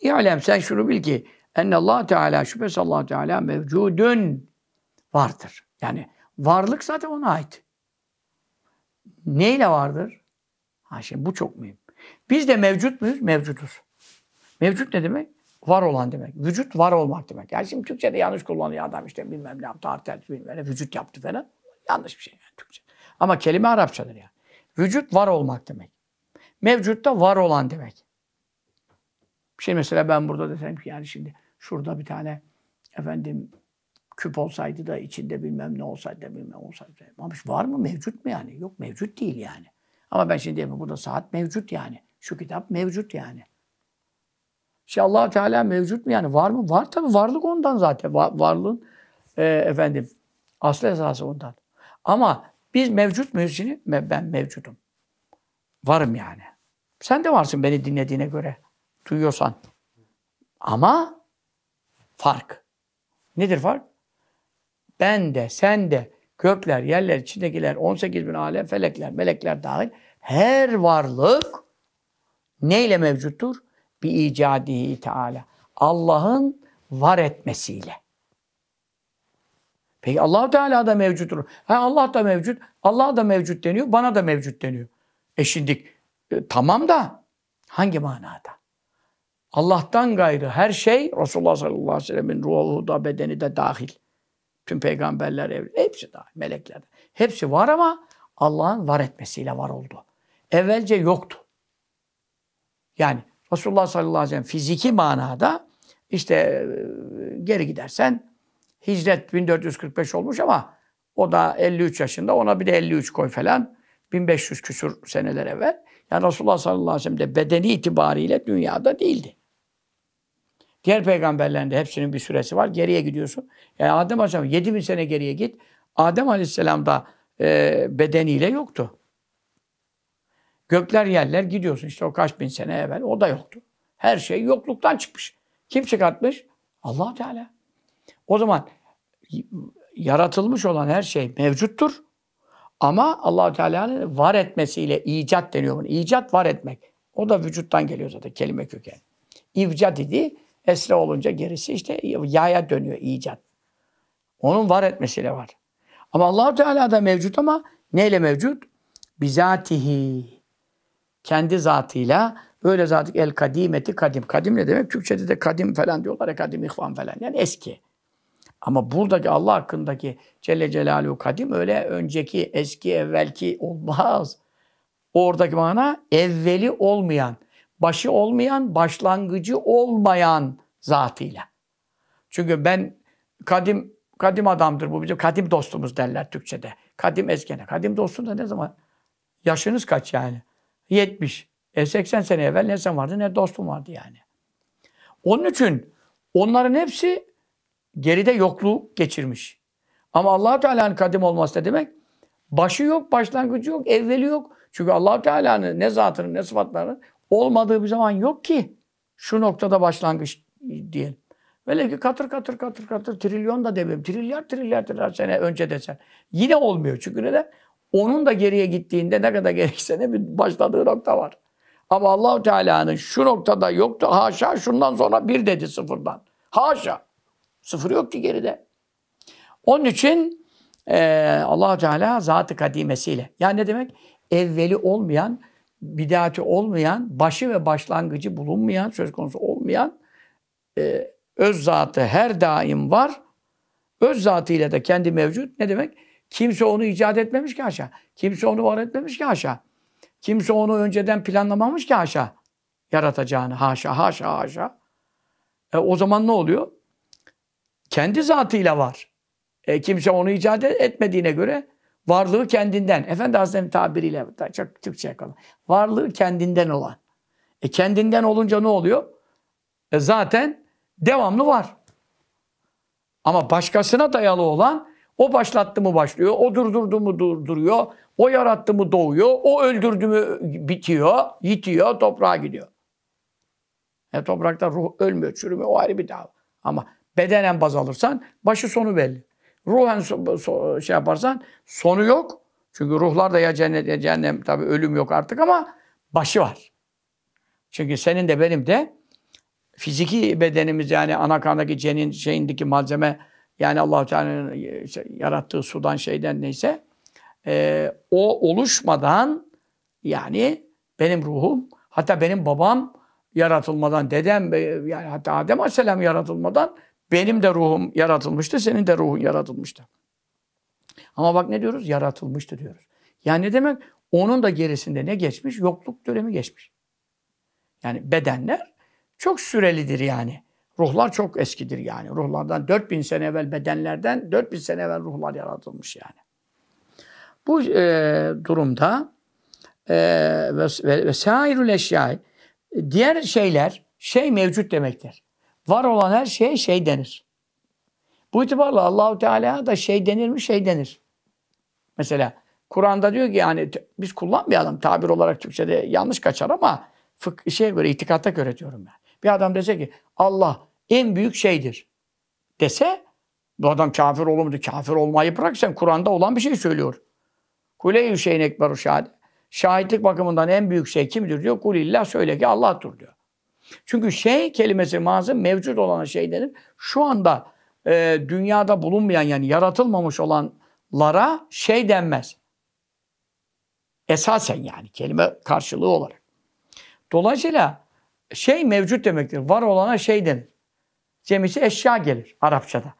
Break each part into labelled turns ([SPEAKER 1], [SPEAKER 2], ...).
[SPEAKER 1] İ'lem sen şunu bil ki enne Allah Teala şüphesiz Allah Teala mevcudun vardır. Yani varlık zaten ona ait. Neyle vardır? Ha şimdi bu çok mühim. Biz de mevcut muyuz? Mevcutuz. Mevcut ne demek? Var olan demek. Vücut var olmak demek. Yani şimdi Türkçe'de yanlış kullanıyor adam işte bilmem ne yaptı, artel bilmem ne, vücut yaptı falan. Yanlış bir şey yani Türkçe. Ama kelime Arapçadır yani. Vücut var olmak demek. Mevcut da var olan demek. Bir şey mesela ben burada desem ki yani şimdi şurada bir tane efendim küp olsaydı da içinde bilmem ne olsaydı bilmem olsaydı. Ama var mı mevcut mu yani? Yok mevcut değil yani. Ama ben şimdi diyeyim burada saat mevcut yani. Şu kitap mevcut yani. İşte allah Teala mevcut mu yani? Var mı? Var tabii. Varlık ondan zaten. Va- varlığın e, efendim aslı esası ondan. Ama biz mevcut muyuz şimdi? Ben mevcutum. Varım yani. Sen de varsın beni dinlediğine göre duyuyorsan. Ama fark. Nedir fark? Ben de, sen de, kökler, yerler, içindekiler, 18 bin alem, felekler, melekler dahil her varlık neyle mevcuttur? Bir icadihi teala. Allah'ın var etmesiyle. Peki allah Teala da mevcuttur. Ha, Allah da mevcut, Allah da mevcut deniyor, bana da mevcut deniyor. E şimdi e, tamam da hangi manada? Allah'tan gayrı her şey Resulullah sallallahu aleyhi ve sellemin ruhu da bedeni de dahil. Tüm peygamberler evli. Hepsi dahil. Melekler. Hepsi var ama Allah'ın var etmesiyle var oldu. Evvelce yoktu. Yani Resulullah sallallahu aleyhi ve sellem fiziki manada işte e, geri gidersen hicret 1445 olmuş ama o da 53 yaşında ona bir de 53 koy falan 1500 küsür seneler evvel. Yani Resulullah sallallahu aleyhi ve sellem de bedeni itibariyle dünyada değildi. Diğer peygamberlerin de hepsinin bir süresi var. Geriye gidiyorsun. Yani Adem Aleyhisselam 7 bin sene geriye git. Adem Aleyhisselam da e, bedeniyle yoktu. Gökler yerler gidiyorsun İşte o kaç bin sene evvel o da yoktu. Her şey yokluktan çıkmış. Kim çıkartmış? allah Teala. O zaman yaratılmış olan her şey mevcuttur. Ama allah Teala'nın var etmesiyle icat deniyor bunu. İcat var etmek. O da vücuttan geliyor zaten kelime köken. İvcat idi Esra olunca gerisi işte yaya dönüyor icat. Onun var etmesiyle var. Ama Allahu Teala da mevcut ama neyle mevcut? Bizatihi. Kendi zatıyla böyle zatık el kadimeti kadim. Kadim ne demek? Türkçede de kadim falan diyorlar ya kadim ihvan falan. Yani eski. Ama buradaki Allah hakkındaki Celle Celaluhu kadim öyle önceki, eski, evvelki olmaz. Oradaki mana evveli olmayan, başı olmayan, başlangıcı olmayan zatıyla. Çünkü ben kadim kadim adamdır bu bizim kadim dostumuz derler Türkçe'de. Kadim eskene. Kadim dostun da ne zaman? Yaşınız kaç yani? 70. E 80 sene evvel ne sen vardı ne dostum vardı yani. Onun için onların hepsi geride yokluğu geçirmiş. Ama allah Teala'nın kadim olması ne demek? Başı yok, başlangıcı yok, evveli yok. Çünkü allah Teala'nın ne zatının ne sıfatlarının olmadığı bir zaman yok ki. Şu noktada başlangıç diyelim. Böyle ki katır katır katır katır trilyon da demeyeyim. Trilyar trilyar trilyar sene önce desen. Yine olmuyor çünkü neden? Onun da geriye gittiğinde ne kadar gerekse ne bir başladığı nokta var. Ama Allahu Teala'nın şu noktada yoktu. Haşa şundan sonra bir dedi sıfırdan. Haşa. Sıfır yok ki geride. Onun için e, allah Teala zatı ı Kadimesiyle. Yani ne demek? Evveli olmayan bidati olmayan, başı ve başlangıcı bulunmayan, söz konusu olmayan e, öz zatı her daim var. Öz zatıyla da kendi mevcut. Ne demek? Kimse onu icat etmemiş ki aşağı. Kimse onu var etmemiş ki aşağı. Kimse onu önceden planlamamış ki aşağı. Yaratacağını haşa haşa haşa. E, o zaman ne oluyor? Kendi zatıyla var. E, kimse onu icat etmediğine göre Varlığı kendinden. Efendi Hazretleri'nin tabiriyle çok Türkçe kalın. Varlığı kendinden olan. E kendinden olunca ne oluyor? E zaten devamlı var. Ama başkasına dayalı olan o başlattı mı başlıyor, o durdurdu mu durduruyor, o yarattı mı doğuyor, o öldürdü mü bitiyor, yitiyor, toprağa gidiyor. E toprakta ruh ölmüyor, çürümüyor, o ayrı bir dava. Ama bedenen baz alırsan başı sonu belli. Ruhen so, so, şey yaparsan sonu yok. Çünkü ruhlar da ya cennet ya cehennem tabi ölüm yok artık ama başı var. Çünkü senin de benim de fiziki bedenimiz yani ana karnındaki cenin şeyindeki malzeme yani Allah Teala'nın yarattığı sudan şeyden neyse e, o oluşmadan yani benim ruhum hatta benim babam yaratılmadan dedem e, yani hatta Adem Aleyhisselam yaratılmadan benim de ruhum yaratılmıştı, senin de ruhun yaratılmıştı. Ama bak ne diyoruz? Yaratılmıştı diyoruz. Yani ne demek? Onun da gerisinde ne geçmiş? Yokluk dönemi geçmiş. Yani bedenler çok sürelidir yani. Ruhlar çok eskidir yani. Ruhlardan 4000 sene evvel bedenlerden 4000 sene evvel ruhlar yaratılmış yani. Bu e, durumda e, ve, ve, ve diğer şeyler şey mevcut demektir var olan her şeye şey denir. Bu itibarla Allahu Teala da şey denir mi şey denir. Mesela Kur'an'da diyor ki yani biz kullanmayalım tabir olarak Türkçe'de yanlış kaçar ama fık şeye göre itikata göre diyorum ben. Bir adam dese ki Allah en büyük şeydir dese bu adam kafir olur mu? Kafir olmayı bırak sen Kur'an'da olan bir şey söylüyor. Kule Hüseyin Ekber Şahit. Şahitlik bakımından en büyük şey kimdir diyor. Kulillah söyle ki Allah'tır diyor. Çünkü şey kelimesi mazı mevcut olan şey denir. Şu anda e, dünyada bulunmayan yani yaratılmamış olanlara şey denmez. Esasen yani kelime karşılığı olarak. Dolayısıyla şey mevcut demektir. Var olana şey denir. Cemisi eşya gelir Arapçada.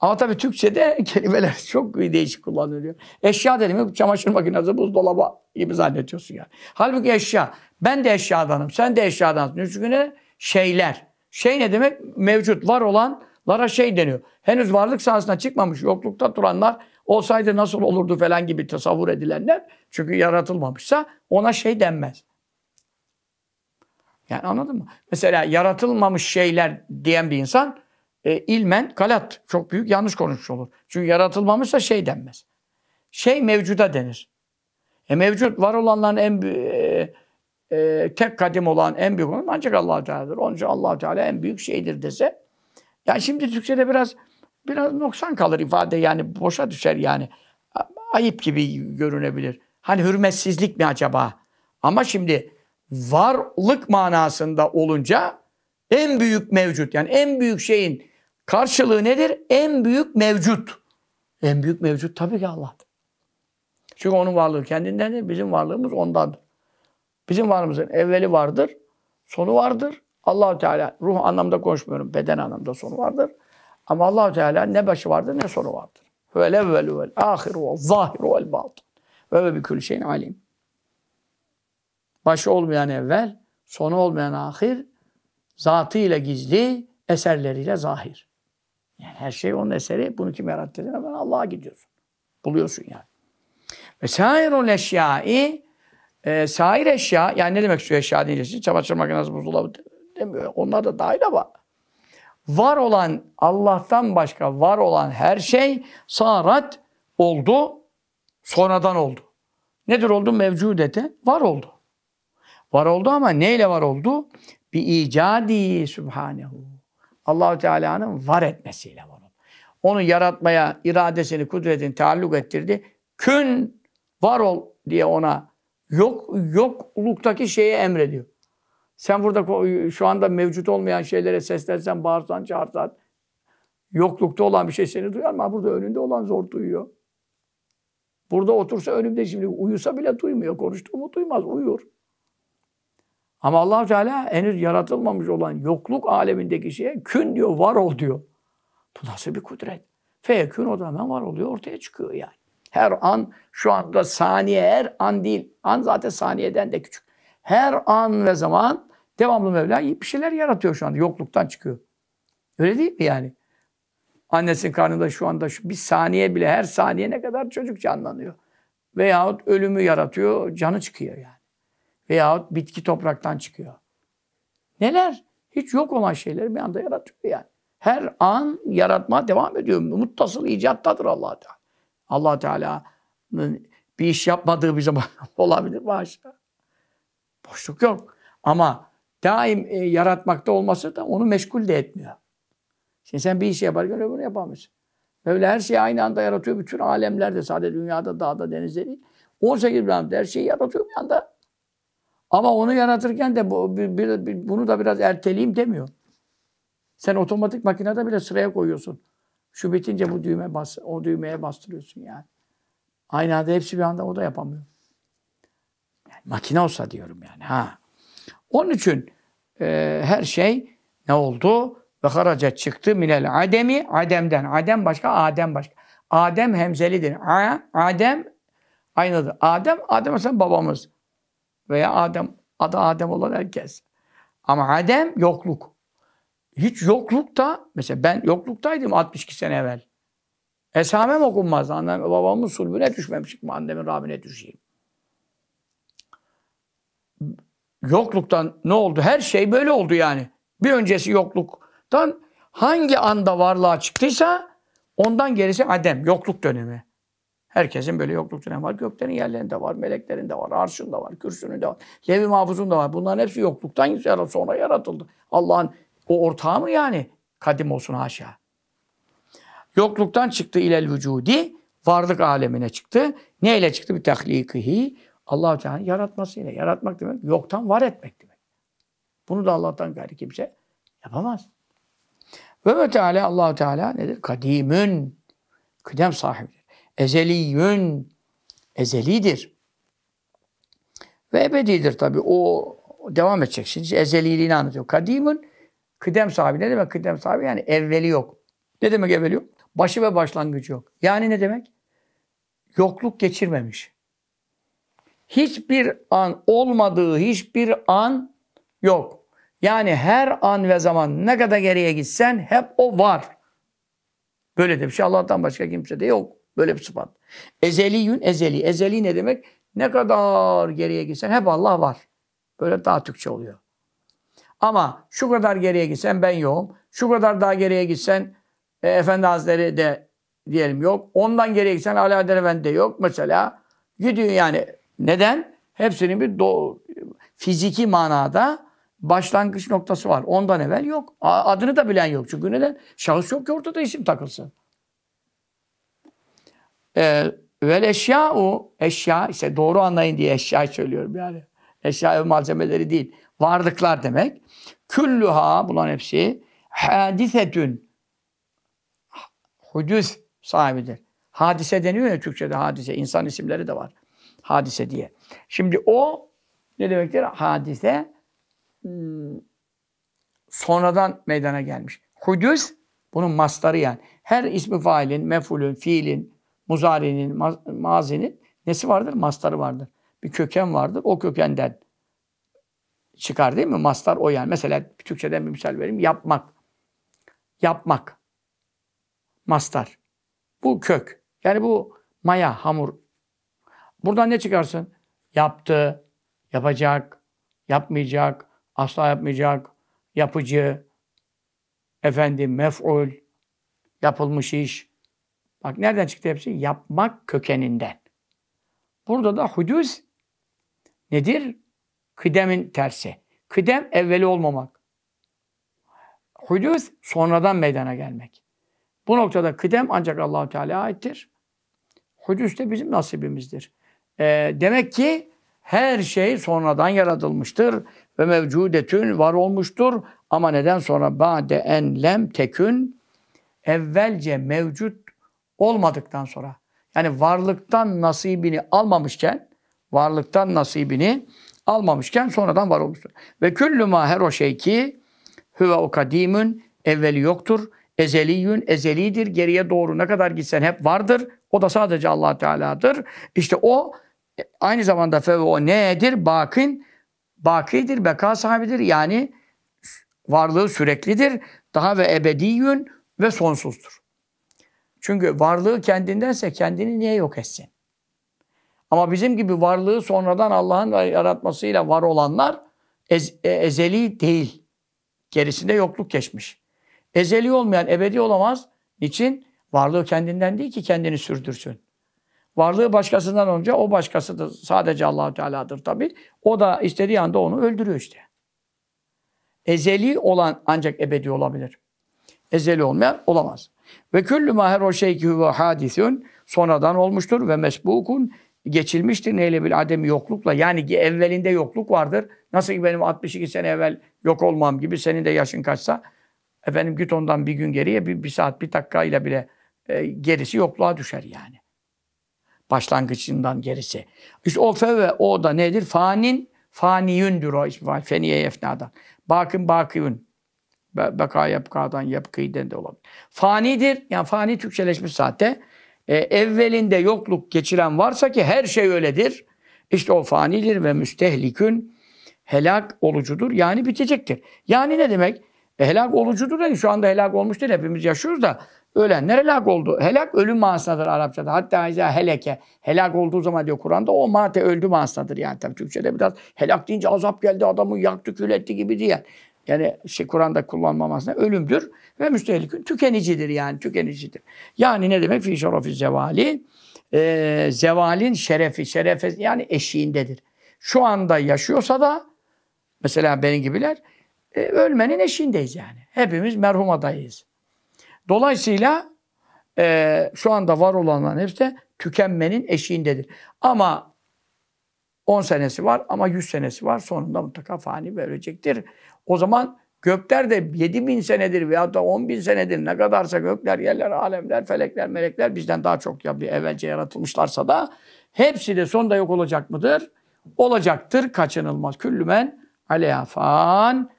[SPEAKER 1] Ama tabii Türkçe'de kelimeler çok değişik kullanılıyor. Eşya dedim çamaşır makinesi, buzdolabı gibi zannediyorsun yani. Halbuki eşya ben de eşyadanım, sen de eşyadansın. Üçüncü ne? Şeyler. Şey ne demek? Mevcut, var olanlara şey deniyor. Henüz varlık sahasına çıkmamış, yoklukta duranlar olsaydı nasıl olurdu falan gibi tasavvur edilenler. Çünkü yaratılmamışsa ona şey denmez. Yani anladın mı? Mesela yaratılmamış şeyler diyen bir insan e, ilmen kalat. Çok büyük yanlış konuşmuş olur. Çünkü yaratılmamışsa şey denmez. Şey mevcuda denir. E mevcut var olanların en e, tek kadim olan en büyük olan ancak allah Teala'dır. Onun için allah Teala en büyük şeydir dese. Yani şimdi Türkçe'de biraz biraz noksan kalır ifade yani boşa düşer yani. Ayıp gibi görünebilir. Hani hürmetsizlik mi acaba? Ama şimdi varlık manasında olunca en büyük mevcut yani en büyük şeyin karşılığı nedir? En büyük mevcut. En büyük mevcut tabii ki Allah'tır. Çünkü onun varlığı kendinden değil, bizim varlığımız ondandır. Bizim varımızın evveli vardır, sonu vardır. Allahu Teala ruh anlamda konuşmuyorum, beden anlamda sonu vardır. Ama Allahu Teala ne başı vardır ne sonu vardır. Vel evvelu vel ahiru vel zahiru vel batın. Ve ve bikül şeyin alim. Başı olmayan evvel, sonu olmayan ahir, zatıyla gizli, eserleriyle zahir. Yani her şey onun eseri. Bunu kim yarattı? Ben Allah'a gidiyorsun. Buluyorsun yani. Ve sairul eşyai e, ee, sair eşya, yani ne demek şu eşya diyeceksin? Çamaşır makinesi, buzdolabı demiyor. Onlar da dahil ama var olan Allah'tan başka var olan her şey sarat oldu, sonradan oldu. Nedir oldu? Mevcudete var oldu. Var oldu ama neyle var oldu? Bir icadi subhanehu. Allahu Teala'nın var etmesiyle var oldu. Onu yaratmaya iradesini, kudretini taalluk ettirdi. Kün var ol diye ona Yok yokluktaki şeye emrediyor. Sen burada şu anda mevcut olmayan şeylere seslensen, bağırsan, çağırsan yoklukta olan bir şey seni duyar mı? Burada önünde olan zor duyuyor. Burada otursa önümde şimdi uyusa bile duymuyor. mu duymaz, uyur. Ama allah Teala henüz yaratılmamış olan yokluk alemindeki şeye kün diyor, var ol diyor. Bu nasıl bir kudret? kün o zaman var oluyor, ortaya çıkıyor yani. Her an şu anda saniye her an değil. An zaten saniyeden de küçük. Her an ve zaman devamlı Mevla bir şeyler yaratıyor şu anda. Yokluktan çıkıyor. Öyle değil mi yani? Annesinin karnında şu anda şu bir saniye bile her saniye ne kadar çocuk canlanıyor. Veyahut ölümü yaratıyor, canı çıkıyor yani. Veyahut bitki topraktan çıkıyor. Neler? Hiç yok olan şeyleri bir anda yaratıyor yani. Her an yaratma devam ediyor. Muttasıl icattadır allah Teala allah Teala'nın bir iş yapmadığı bir zaman olabilir başka. Boşluk yok. Ama daim e, yaratmakta olması da onu meşgul de etmiyor. Şimdi sen bir iş yaparken öbürünü yapamıyorsun. Öyle her şeyi aynı anda yaratıyor. Bütün alemlerde sadece dünyada, dağda, denizde değil. 18 bin her şeyi yaratıyor bir anda. Ama onu yaratırken de bu, bir, bir, bir, bunu da biraz erteleyeyim demiyor. Sen otomatik makinede bile sıraya koyuyorsun. Şu bitince bu düğme bas, o düğmeye bastırıyorsun yani. Aynı anda hepsi bir anda o da yapamıyor. Yani makine olsa diyorum yani. Ha. Onun için e, her şey ne oldu? Ve haraca çıktı minel ademi ademden. Adem başka, Adem başka. Adem hemzelidir. A, Adem aynıdır. Adem, Adem mesela babamız. Veya Adem, adı Adem olan herkes. Ama Adem yokluk. Hiç yoklukta, mesela ben yokluktaydım 62 sene evvel. Esamem okunmaz. Annem, babamın sulbüne düşmemişim. Annemin Rabbine düşeyim. Yokluktan ne oldu? Her şey böyle oldu yani. Bir öncesi yokluktan hangi anda varlığa çıktıysa ondan gerisi adem, yokluk dönemi. Herkesin böyle yokluk dönemi var. Göklerin yerlerinde var, meleklerinde var, arşın da var, kürsünün de var, levi mahfuzun da var. Bunların hepsi yokluktan sonra yaratıldı. Allah'ın o ortağı mı yani? Kadim olsun haşa. Yokluktan çıktı ilel vücudi, varlık alemine çıktı. Neyle çıktı? Bir tahlikihi. allah Teala'nın yaratmasıyla. Yaratmak demek yoktan var etmek demek. Bunu da Allah'tan gayrı kimse yapamaz. Ve Teala allah Teala nedir? Kadimün. Kıdem sahibidir. Ezeliyün. Ezelidir. Ve ebedidir tabi. O devam edecek. Şimdi ezeliliğini anlatıyor. Kadimün Kıdem sahibi ne demek kıdem sahibi? Yani evveli yok. Ne demek evveli yok? Başı ve başlangıcı yok. Yani ne demek? Yokluk geçirmemiş. Hiçbir an olmadığı hiçbir an yok. Yani her an ve zaman ne kadar geriye gitsen hep o var. Böyle de bir şey Allah'tan başka kimse de yok. Böyle bir sıfat. Ezeliyün ezeli. Ezeli ne demek? Ne kadar geriye gitsen hep Allah var. Böyle daha Türkçe oluyor. Ama şu kadar geriye gitsen ben yokum. Şu kadar daha geriye gitsen e, Efendi Hazretleri de diyelim yok. Ondan geriye gitsen Alaaddin Efendi de yok mesela. Gidiyor yani. Neden? Hepsinin bir do fiziki manada başlangıç noktası var. Ondan evvel yok. Adını da bilen yok. Çünkü neden? Şahıs yok ki ortada isim takılsın. Ee, vel o eşya ise doğru anlayın diye eşya söylüyorum yani. Eşya ve malzemeleri değil. Varlıklar demek. Küllüha bulan hepsi hadisetün hudüs sahibidir. Hadise deniyor ya Türkçe'de hadise. İnsan isimleri de var. Hadise diye. Şimdi o ne demektir? Hadise hmm, sonradan meydana gelmiş. Hudüs bunun mastarı yani. Her ismi failin, mefulün, fiilin, muzarinin, mazinin nesi vardır? Mastarı vardır bir köken vardır. O kökenden çıkar değil mi? Mastar o yani. Mesela Türkçeden bir misal vereyim. Yapmak. Yapmak. Mastar. Bu kök. Yani bu maya, hamur. Buradan ne çıkarsın? Yaptı, yapacak, yapmayacak, asla yapmayacak, yapıcı, efendim mef'ul, yapılmış iş. Bak nereden çıktı hepsi? Yapmak kökeninden. Burada da hudüz nedir? Kıdemin tersi. Kıdem evveli olmamak. Hudüs sonradan meydana gelmek. Bu noktada kıdem ancak Allahu Teala aittir. Hudüs de bizim nasibimizdir. E, demek ki her şey sonradan yaratılmıştır ve mevcudetün var olmuştur. Ama neden sonra bade en lem tekün evvelce mevcut olmadıktan sonra yani varlıktan nasibini almamışken varlıktan nasibini almamışken sonradan var olmuştur. Ve küllü ma her o şey ki hüve o kadimün evveli yoktur. Ezeliyün ezelidir. Geriye doğru ne kadar gitsen hep vardır. O da sadece Allah Teala'dır. İşte o aynı zamanda fe o nedir? Bakin bakidir, beka sahibidir. Yani varlığı süreklidir. Daha ve ebediyün ve sonsuzdur. Çünkü varlığı kendindense kendini niye yok etsin? Ama bizim gibi varlığı sonradan Allah'ın yaratmasıyla var olanlar ez, e, ezeli değil. Gerisinde yokluk geçmiş. Ezeli olmayan ebedi olamaz. Niçin? Varlığı kendinden değil ki kendini sürdürsün. Varlığı başkasından olunca o başkası da sadece Allahu Teala'dır tabi. O da istediği anda onu öldürüyor işte. Ezeli olan ancak ebedi olabilir. Ezeli olmayan olamaz. Ve küllü maher o şey ki huve hadisun sonradan olmuştur ve mesbukun geçilmiştir. Neyle bil adem yoklukla. Yani ki evvelinde yokluk vardır. Nasıl ki benim 62 sene evvel yok olmam gibi senin de yaşın kaçsa efendim git ondan bir gün geriye bir, bir saat bir dakikayla bile e, gerisi yokluğa düşer yani. başlangıcından gerisi. İşte o fe ve o da nedir? Fanin, faniyündür o ismi var. Feniye efnadan. Bakın bakiyün. Beka yapkadan yapkiden de olabilir. Fanidir. Yani fani Türkçeleşmiş zaten e, evvelinde yokluk geçiren varsa ki her şey öyledir. İşte o fanidir ve müstehlikün helak olucudur. Yani bitecektir. Yani ne demek? E, helak olucudur yani şu anda helak olmuş değil hepimiz yaşıyoruz da ölenler helak oldu. Helak ölüm manasındadır Arapçada. Hatta izâ heleke. Helak olduğu zaman diyor Kur'an'da o mate öldü manasındadır yani. Tabii Türkçe'de biraz helak deyince azap geldi adamı yaktı kül etti gibi diyen. Yani işte Kur'an'da kullanmamasına ölümdür ve müstehlikün tükenicidir yani tükenicidir. Yani ne demek? Fi şerefi zevali. E, ee, zevalin şerefi, şerefe yani eşiğindedir. Şu anda yaşıyorsa da mesela benim gibiler e, ölmenin eşiğindeyiz yani. Hepimiz merhum adayız. Dolayısıyla e, şu anda var olanların hepsi de tükenmenin eşiğindedir. Ama 10 senesi var ama 100 senesi var. Sonunda mutlaka fani ve ölecektir. O zaman gökler de 7 bin senedir veya da 10 bin senedir ne kadarsa gökler, yerler, alemler, felekler, melekler bizden daha çok ya bir evvelce yaratılmışlarsa da hepsi de sonunda yok olacak mıdır? Olacaktır. Kaçınılmaz. Küllümen aleyha fan.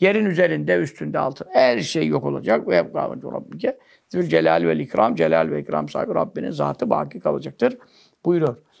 [SPEAKER 1] Yerin üzerinde, üstünde, altı. Her şey yok olacak. Ve evkâvuncu Rabbike. Zül celal ve ikram. Celal ve ikram sahibi Rabbinin zatı baki kalacaktır. Buyuruyor.